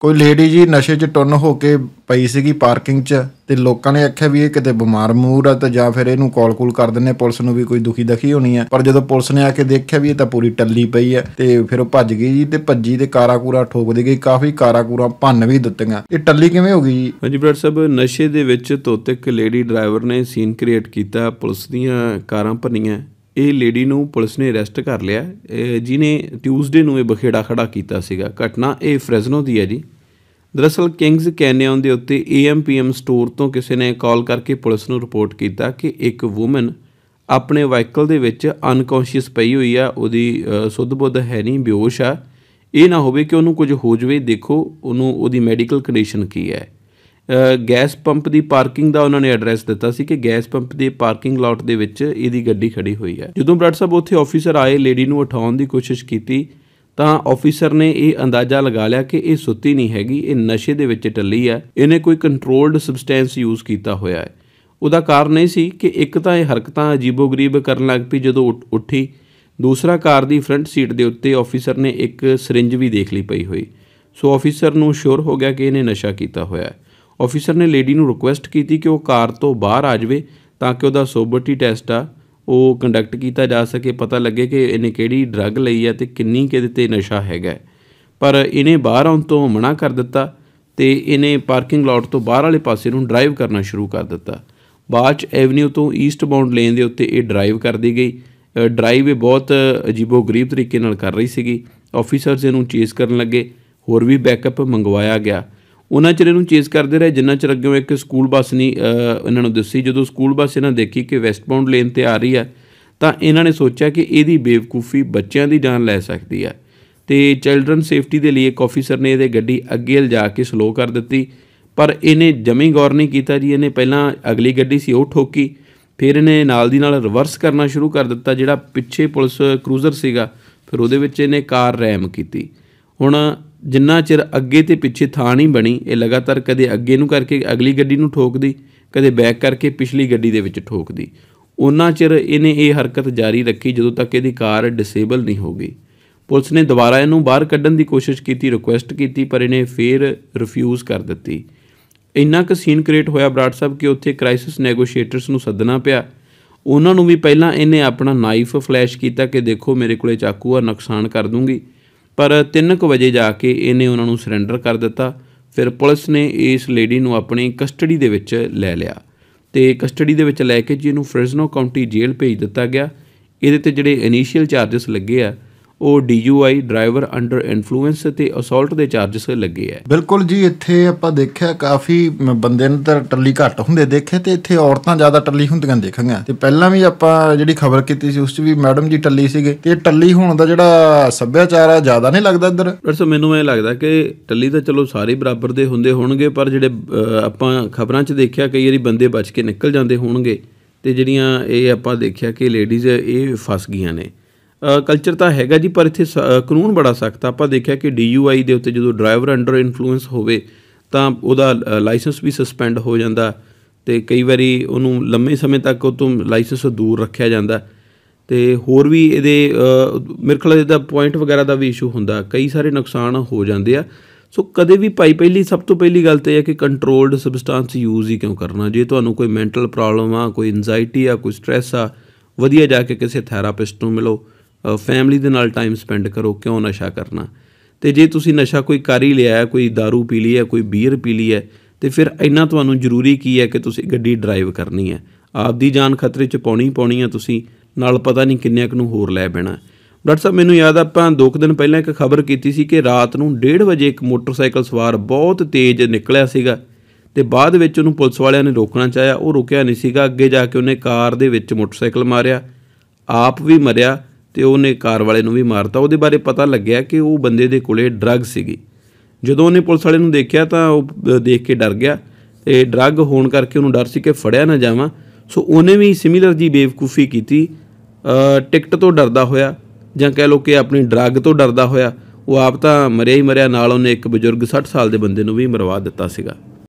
ਕੋਈ ਲੇਡੀ ਜੀ ਨਸ਼ੇ 'ਚ ਟੁੰਨ ਹੋ ਕੇ ਪਈ ਸੀਗੀ ਪਾਰਕਿੰਗ 'ਚ ਤੇ ਲੋਕਾਂ ਨੇ ਆਖਿਆ ਵੀ ਇਹ ਕਿਤੇ ਬਿਮਾਰ ਮੂਰ ਆ ਤਾਂ ਜਾਂ ਫਿਰ ਇਹਨੂੰ ਕਾਲ ਕੂਲ ਕਰ ਦਿੰਨੇ ਪੁਲਿਸ ਨੂੰ ਵੀ ਕੋਈ ਦੁਖੀ ਦਖੀ ਹੋਣੀ ਆ ਪਰ ਜਦੋਂ ਪੁਲਿਸ ਨੇ ਆ ਕੇ ਦੇਖਿਆ ਵੀ ਇਹ ਤਾਂ ਪੂਰੀ ਟੱਲੀ ਪਈ ਆ ਤੇ ਫਿਰ ਉਹ ਭੱਜ ਗਈ ਜੀ ਤੇ ਭੱਜੀ ਤੇ ਕਾਰਾ ਕੂਰਾ ਦੇ ਗਈ ਕਾਫੀ ਕਾਰਾ ਕੂਰਾ ਭੰਨ ਵੀ ਦਿੱਤੀਆਂ ਇਹ ਟੱਲੀ ਕਿਵੇਂ ਹੋ ਗਈ ਜੀ ਹਾਂਜੀ ਬ੍ਰਦਰ ਸਾਹਿਬ ਨਸ਼ੇ ਦੇ ਵਿੱਚ ਤੋਤਕ ਲੇਡੀ ਡਰਾਈਵਰ ਨੇ ਸੀਨ ਕ੍ਰੀਏਟ ਕੀਤਾ ਪੁਲਿਸ ਦੀਆਂ ਕਾਰਾਂ ਭੰਨੀਆਂ ਇਹ ਲੇਡੀ ਨੂੰ ਪੁਲਿਸ ਨੇ ਅਰੈਸਟ ਕਰ ਲਿਆ ਜਿਨੇ ਟਿਊਜ਼ਡੇ ਨੂੰ ਇਹ ਬਖੇੜਾ ਖੜਾ ਕੀਤਾ ਸੀਗਾ ਘਟਨਾ ਇਹ ਫ੍ਰੈਜ਼ਨੋ ਦੀ ਹੈ ਜੀ ਦਰਅਸਲ ਕਿੰਗਸ ਕੈਨਿਓਨ ਦੇ ਉੱਤੇ ਏਐਮਪੀਐਮ ਸਟੋਰ ਤੋਂ ਕਿਸੇ ਨੇ ਕਾਲ ਕਰਕੇ ਪੁਲਿਸ ਨੂੰ ਰਿਪੋਰਟ ਕੀਤਾ ਕਿ ਇੱਕ ਔਮਨ ਆਪਣੇ ਵਾਹਕਲ ਦੇ ਵਿੱਚ ਅਨਕੌਂਸ਼ੀਅਸ ਪਈ ਹੋਈ ਆ ਉਹਦੀ ਸੁੱਧ-ਬੁੱਧ ਹੈ ਨਹੀਂ ਬੇਹੋਸ਼ ਆ ਇਹ ਨਾ ਹੋਵੇ ਕਿ ਉਹਨੂੰ ਕੁਝ ਹੋ ਜਵੇ ਦੇਖੋ ਉਹਨੂੰ ਉਹਦੀ ਮੈਡੀਕਲ ਕੰਡੀਸ਼ਨ ਕੀ ਹੈ ਗੈਸ ਪੰਪ ਦੀ ਪਾਰਕਿੰਗ ਦਾ ਉਹਨਾਂ ਨੇ ਐਡਰੈਸ ਦਿੱਤਾ ਸੀ ਕਿ ਗੈਸ ਪੰਪ ਦੇ ਪਾਰਕਿੰਗ ਲਾਟ ਦੇ ਵਿੱਚ ਇਹਦੀ ਗੱਡੀ ਖੜੀ ਹੋਈ ਹੈ ਜਦੋਂ ਬਰਾੜ ਸਾਹਿਬ ਉੱਥੇ ਆਫੀਸਰ ਆਏ ਲੇਡੀ ਨੂੰ ਉਠਾਉਣ ਦੀ ਕੋਸ਼ਿਸ਼ ਕੀਤੀ ਤਾਂ ਆਫੀਸਰ ਨੇ ਇਹ ਅੰਦਾਜ਼ਾ ਲਗਾ ਲਿਆ ਕਿ ਇਹ ਸੁੱਤੀ ਨਹੀਂ ਹੈਗੀ ਇਹ ਨਸ਼ੇ ਦੇ ਵਿੱਚ ਟੱਲੀ ਹੈ ਇਹਨੇ ਕੋਈ ਕੰਟਰੋਲਡ ਸਬਸਟੈਂਸ ਯੂਜ਼ ਕੀਤਾ ਹੋਇਆ ਹੈ ਉਹਦਾ ਕਾਰਨ ਇਹ ਸੀ ਕਿ ਇੱਕ ਤਾਂ ਇਹ ਹਰਕਤਾਂ ਅਜੀਬੋ-ਗਰੀਬ ਕਰਨ ਲੱਗ ਪਈ ਜਦੋਂ ਉੱਠੀ ਦੂਸਰਾ ਕਾਰ ਦੀ ਫਰੰਟ ਸੀਟ ਦੇ ਉੱਤੇ ਆਫੀਸਰ ਨੇ ਇੱਕ ਸਿਰਿੰਜ ਵੀ ਦੇਖ ਲਈ ਪਈ ਹੋਈ ਸੋ ਆਫੀਸਰ ਨੂੰ ਸ਼ੋਰ ਹੋ ਗਿਆ ਕਿ ਇਹਨੇ ਨਸ਼ਾ ਕੀਤਾ ਹੋਇਆ ਹੈ ਆਫੀਸਰ ਨੇ ਲੇਡੀ ਨੂੰ ਰਿਕੁਐਸਟ ਕੀਤੀ ਕਿ ਉਹ ਕਾਰ ਤੋਂ ਬਾਹਰ ਆ ਜਾਵੇ ਤਾਂ ਕਿ ਉਹਦਾ ਸੋਬਰਟੀ ਟੈਸਟ ਆ ਉਹ ਕੰਡਕਟ ਕੀਤਾ ਜਾ ਸਕੇ ਪਤਾ ਲੱਗੇ ਕਿ ਇਹਨੇ ਕਿਹੜੀ ਡਰੱਗ ਲਈ ਹੈ ਤੇ ਕਿੰਨੀ ਕਿਹਦੇ ਤੇ ਨਸ਼ਾ ਹੈਗਾ ਪਰ ਇਹਨੇ ਬਾਹਰ ਆਉਣ ਤੋਂ ਮਨਾ ਕਰ ਦਿੱਤਾ ਤੇ ਇਹਨੇ ਪਾਰਕਿੰਗ ਲਾਟ ਤੋਂ ਬਾਹਰ ਵਾਲੇ ਪਾਸੇ ਨੂੰ ਡਰਾਈਵ ਕਰਨਾ ਸ਼ੁਰੂ ਕਰ ਦਿੱਤਾ ਬਾਚ ਐਵਨਿਊ ਤੋਂ ਈਸਟ ਬਾਉਂਡ ਲੇਨ ਦੇ ਉੱਤੇ ਇਹ ਡਰਾਈਵ ਕਰਦੀ ਗਈ ਡਰਾਈਵ ਇਹ ਬਹੁਤ ਅਜੀਬੋ-ਗਰੀਬ ਤਰੀਕੇ ਨਾਲ ਕਰ ਰਹੀ ਸੀਗੀ ਆਫੀਸਰਸ ਇਹਨੂੰ ਚੇਸ ਕਰਨ ਲੱਗੇ ਹੋਰ ਵੀ ਬੈਕਅਪ ਮੰਗਵਾਇਆ ਗਿਆ ਉਹਨਾਂ ਚਿਰ ਇਹਨੂੰ ਚੇਸ ਕਰਦੇ ਰਹੇ ਜਿੰਨਾ ਚਿਰ ਅੱਗੇ ਇੱਕ ਸਕੂਲ ਬੱਸ ਨਹੀਂ ਇਹਨਾਂ ਨੂੰ ਦਿੱਸੀ ਜਦੋਂ ਸਕੂਲ ਬੱਸ ਇਹਨਾਂ ਦੇਖੀ ਕਿ ਵੈਸਟਬਾਉਂਡ ਲੇਨ ਤੇ ਆ ਰਹੀ ਹੈ ਤਾਂ ਇਹਨਾਂ ਨੇ ਸੋਚਿਆ ਕਿ ਇਹਦੀ ਬੇਵਕੂਫੀ ਬੱਚਿਆਂ ਦੀ ਜਾਨ ਲੈ ਸਕਦੀ ਹੈ ਤੇ ਚਿਲਡਰਨ ਸੇਫਟੀ ਦੇ ਲਈ ਇੱਕ ਆਫੀਸਰ ਨੇ ਇਹਦੇ ਗੱਡੀ ਅੱਗੇ ਲਿਜਾ ਕੇ ਸਲੋ ਕਰ ਦਿੱਤੀ ਪਰ ਇਹਨੇ ਜਮੀ ਗੌਰ ਨਹੀਂ ਕੀਤਾ ਜੀ ਇਹਨੇ ਪਹਿਲਾਂ ਅਗਲੀ ਗੱਡੀ ਸੀ ਉਹ ਠੋਕੀ ਫਿਰ ਇਹਨੇ ਨਾਲ ਦੀ ਨਾਲ ਰਿਵਰਸ ਕਰਨਾ ਸ਼ੁਰੂ ਕਰ ਦਿੱਤਾ ਜਿਹੜਾ ਪਿੱਛੇ ਪੁਲਿਸ ਕਰੂਜ਼ਰ ਸੀਗਾ ਫਿਰ ਉਹਦੇ ਵਿੱਚ ਇਹਨੇ ਕਾਰ ਰੈਮ ਕੀਤੀ ਹੁਣ ਜਿੰਨਾ ਚਿਰ ਅੱਗੇ ਤੇ ਪਿੱਛੇ ਥਾਂ ਨਹੀਂ ਬਣੀ ਇਹ ਲਗਾਤਾਰ ਕਦੇ ਅੱਗੇ ਨੂੰ ਕਰਕੇ ਅਗਲੀ ਗੱਡੀ ਨੂੰ ਠੋਕਦੀ ਕਦੇ ਬੈਕ ਕਰਕੇ ਪਿਛਲੀ ਗੱਡੀ ਦੇ ਵਿੱਚ ਠੋਕਦੀ ਉਹਨਾਂ ਚਿਰ ਇਹਨੇ ਇਹ ਹਰਕਤ ਜਾਰੀ ਰੱਖੀ ਜਦੋਂ ਤੱਕ ਇਹਦੀ ਕਾਰ ਡਿਸੇਬਲ ਨਹੀਂ ਹੋ ਗਈ ਪੁਲਿਸ ਨੇ ਦੁਬਾਰਾ ਇਹਨੂੰ ਬਾਹਰ ਕੱਢਣ ਦੀ ਕੋਸ਼ਿਸ਼ ਕੀਤੀ ਰਿਕੁਐਸਟ ਕੀਤੀ ਪਰ ਇਹਨੇ ਫੇਰ ਰਿਫਿਊਜ਼ ਕਰ ਦਿੱਤੀ ਇੰਨਾ ਕੁ ਸੀਨ ਕ੍ਰੀਏਟ ਹੋਇਆ ਬਰਾੜ ਸਾਹਿਬ ਕਿ ਉੱਥੇ ਕ੍ਰਾਈਸਿਸ ਨੈਗੋਸ਼ੀਏਟਰਸ ਨੂੰ ਸੱਦਣਾ ਪਿਆ ਉਹਨਾਂ ਨੂੰ ਵੀ ਪਹਿਲਾਂ ਇਹਨੇ ਆਪਣਾ ਨਾਈਫ ਫਲੈਸ਼ ਕੀਤਾ ਕਿ ਦੇਖੋ ਮੇਰੇ ਕੋਲੇ ਚਾਕੂ ਆ ਨੁਕਸਾਨ ਕਰ ਦੂੰਗੀ ਪਰ 3:00 ਵਜੇ ਜਾ ਕੇ ਇਹਨੇ ਉਹਨਾਂ ਨੂੰ ਸਰੈਂਡਰ ਕਰ ਦਿੱਤਾ ਫਿਰ ਪੁਲਿਸ ਨੇ ਇਸ ਲੇਡੀ ਨੂੰ ਆਪਣੀ ਕਸਟਡੀ ਦੇ ਵਿੱਚ ਲੈ ਲਿਆ ਤੇ ਕਸਟਡੀ ਦੇ ਵਿੱਚ ਲੈ ਕੇ ਜੀ ਇਹਨੂੰ ਫ੍ਰਿਜ਼ਨੋ ਕਾਉਂਟੀ ਜੇਲ੍ਹ ਭੇਜ ਦਿੱਤਾ ਗਿਆ ਇਹਦੇ ਤੇ ਜਿਹੜੇ ਇਨੀਸ਼ੀਅਲ ਚਾਰजेस ਲੱਗੇ ਆ ਉਹ ਡੀਯੂਆਈ ਡਰਾਈਵਰ ਅੰਡਰ ਇਨਫਲੂਐਂਸ ਤੇ ਅਸੌਲਟ ਦੇ ਚਾਰजेस ਲੱਗੇ ਆ ਬਿਲਕੁਲ ਜੀ ਇੱਥੇ ਆਪਾਂ ਦੇਖਿਆ ਕਾਫੀ ਬੰਦੇ ਨੇ ਤਾਂ ਟੱਲੀ ਘੱਟ ਹੁੰਦੇ ਦੇਖੇ ਤੇ ਇੱਥੇ ਔਰਤਾਂ ਜ਼ਿਆਦਾ ਟੱਲੀ ਹੁੰਦੀਆਂ ਦੇਖਾਂਗੇ ਤੇ ਪਹਿਲਾਂ ਵੀ ਆਪਾਂ ਜਿਹੜੀ ਖਬਰ ਕੀਤੀ ਸੀ ਉਸ 'ਚ ਵੀ ਮੈਡਮ ਜੀ ਟੱਲੀ ਸੀਗੇ ਤੇ ਟੱਲੀ ਹੋਣ ਦਾ ਜਿਹੜਾ ਸੱਭਿਆਚਾਰ ਆ ਜ਼ਿਆਦਾ ਨਹੀਂ ਲੱਗਦਾ ਇੱਧਰ ਪਰ ਮੈਨੂੰ ਇਹ ਲੱਗਦਾ ਕਿ ਟੱਲੀ ਤਾਂ ਚਲੋ ਸਾਰੇ ਬਰਾਬਰ ਦੇ ਹੁੰਦੇ ਹੋਣਗੇ ਪਰ ਜਿਹੜੇ ਆਪਾਂ ਖਬਰਾਂ 'ਚ ਦੇਖਿਆ ਕਈ ਵਾਰੀ ਬੰਦੇ ਬਚ ਕੇ ਨਿਕਲ ਜਾਂਦੇ ਹੋਣਗੇ ਤੇ ਜਿਹੜੀਆਂ ਇਹ ਆਪਾਂ ਦੇਖਿਆ ਕਿ ਲੇਡੀਜ਼ ਇਹ ਫਸ ਗਈਆਂ ਨੇ ਕਲਚਰ ਤਾਂ ਹੈਗਾ ਜੀ ਪਰ ਇੱਥੇ ਕਾਨੂੰਨ ਬੜਾ ਸਖਤ ਆ ਆਪਾਂ ਦੇਖਿਆ ਕਿ ਡੀਯੂਆਈ ਦੇ ਉੱਤੇ ਜਦੋਂ ਡਰਾਈਵਰ ਅੰਡਰ ਇਨਫਲੂਐਂਸ ਹੋਵੇ ਤਾਂ ਉਹਦਾ ਲਾਇਸੈਂਸ ਵੀ ਸਸਪੈਂਡ ਹੋ ਜਾਂਦਾ ਤੇ ਕਈ ਵਾਰੀ ਉਹਨੂੰ ਲੰਮੇ ਸਮੇਂ ਤੱਕ ਉਹ ਤੋਂ ਲਾਇਸੈਂਸ ਦੂਰ ਰੱਖਿਆ ਜਾਂਦਾ ਤੇ ਹੋਰ ਵੀ ਇਹਦੇ ਮੇਰੇ ਖਿਆਲ ਇਹਦਾ ਪੁਆਇੰਟ ਵਗੈਰਾ ਦਾ ਵੀ ਇਸ਼ੂ ਹੁੰਦਾ ਕਈ ਸਾਰੇ ਨੁਕਸਾਨ ਹੋ ਜਾਂਦੇ ਆ ਸੋ ਕਦੇ ਵੀ ਭਾਈ ਪਹਿਲੀ ਸਭ ਤੋਂ ਪਹਿਲੀ ਗੱਲ ਤੇ ਹੈ ਕਿ ਕੰਟਰੋਲਡ ਸਬਸਟੈਂਸ ਯੂਜ਼ ਹੀ ਕਿਉਂ ਕਰਨਾ ਜੇ ਤੁਹਾਨੂੰ ਕੋਈ ਮੈਂਟਲ ਪ੍ਰੋਬਲਮ ਆ ਕੋਈ ਐਂਜ਼ਾਇਟੀ ਆ ਕੋਈ ਸਟ्रेस ਆ ਵਧੀਆ ਜਾ ਕੇ ਕਿਸੇ ਥੈਰਾਪਿਸਟ ਨੂੰ ਮਿਲੋ ਫੈਮਿਲੀ ਦੇ ਨਾਲ ਟਾਈਮ ਸਪੈਂਡ ਕਰੋ ਕਿਉਂ ਨਸ਼ਾ ਕਰਨਾ ਤੇ ਜੇ ਤੁਸੀਂ ਨਸ਼ਾ ਕੋਈ ਕਰ ਹੀ ਲਿਆ ਹੈ ਕੋਈ दारू ਪੀ ਲਈ ਹੈ ਕੋਈ ਬੀਅਰ ਪੀ ਲਈ ਹੈ ਤੇ ਫਿਰ ਇੰਨਾ ਤੁਹਾਨੂੰ ਜ਼ਰੂਰੀ ਕੀ ਹੈ ਕਿ ਤੁਸੀਂ ਗੱਡੀ ਡਰਾਈਵ ਕਰਨੀ ਹੈ ਆਪਦੀ ਜਾਨ ਖਤਰੇ 'ਚ ਪਾਉਣੀ ਪਾਉਣੀ ਹੈ ਤੁਸੀਂ ਨਾਲ ਪਤਾ ਨਹੀਂ ਕਿੰਨਿਆਂ ਨੂੰ ਹੋਰ ਲੈ ਬੈਣਾ ਡਾਕਟਰ ਸਾਹਿਬ ਮੈਨੂੰ ਯਾਦ ਆਪਾਂ ਦੋ ਕੁ ਦਿਨ ਪਹਿਲਾਂ ਇੱਕ ਖਬਰ ਕੀਤੀ ਸੀ ਕਿ ਰਾਤ ਨੂੰ 1:30 ਵਜੇ ਇੱਕ ਮੋਟਰਸਾਈਕਲ ਸਵਾਰ ਬਹੁਤ ਤੇਜ਼ ਨਿਕਲਿਆ ਸੀਗਾ ਤੇ ਬਾਅਦ ਵਿੱਚ ਉਹਨੂੰ ਪੁਲਿਸ ਵਾਲਿਆਂ ਨੇ ਰੋਕਣਾ ਚਾਹਿਆ ਉਹ ਰੁਕਿਆ ਨਹੀਂ ਸੀਗਾ ਅੱਗੇ ਜਾ ਕੇ ਉਹਨੇ ਕਾਰ ਦੇ ਵਿੱਚ ਮੋਟਰਸਾਈਕਲ ਮਾਰਿਆ ਆਪ ਵੀ ਮਰਿਆ ਤੇ ਉਹਨੇ ਕਾਰ ਵਾਲੇ ਨੂੰ ਵੀ ਮਾਰਤਾ ਉਹਦੇ ਬਾਰੇ ਪਤਾ ਲੱਗਿਆ ਕਿ ਉਹ ਬੰਦੇ ਦੇ ਕੋਲੇ ਡਰੱਗ ਸੀਗੀ ਜਦੋਂ ਉਹਨੇ ਪੁਲਿਸ ਵਾਲੇ ਨੂੰ ਦੇਖਿਆ ਤਾਂ ਉਹ ਦੇਖ ਕੇ ਡਰ ਗਿਆ ਤੇ ਡਰੱਗ ਹੋਣ ਕਰਕੇ ਉਹਨੂੰ ਡਰ ਸੀ ਕਿ ਫੜਿਆ ਨਾ ਜਾਵਾਂ ਸੋ ਉਹਨੇ ਵੀ ਸਿਮਿਲਰ ਜੀ ਬੇਵਕੂਫੀ ਕੀਤੀ ਟਿਕਟ ਤੋਂ ਡਰਦਾ ਹੋਇਆ ਜਾਂ ਕਹਿ ਲੋ ਕਿ ਆਪਣੀ ਡਰੱਗ ਤੋਂ ਡਰਦਾ ਹੋਇਆ ਉਹ ਆਪ ਤਾਂ ਮਰਿਆ ਹੀ ਮਰਿਆ ਨਾਲ ਉਹਨੇ ਇੱਕ ਬਜ਼ੁਰਗ 60 ਸਾਲ ਦੇ ਬੰਦੇ ਨੂੰ ਵੀ ਮਰਵਾ ਦਿੱਤਾ ਸੀਗਾ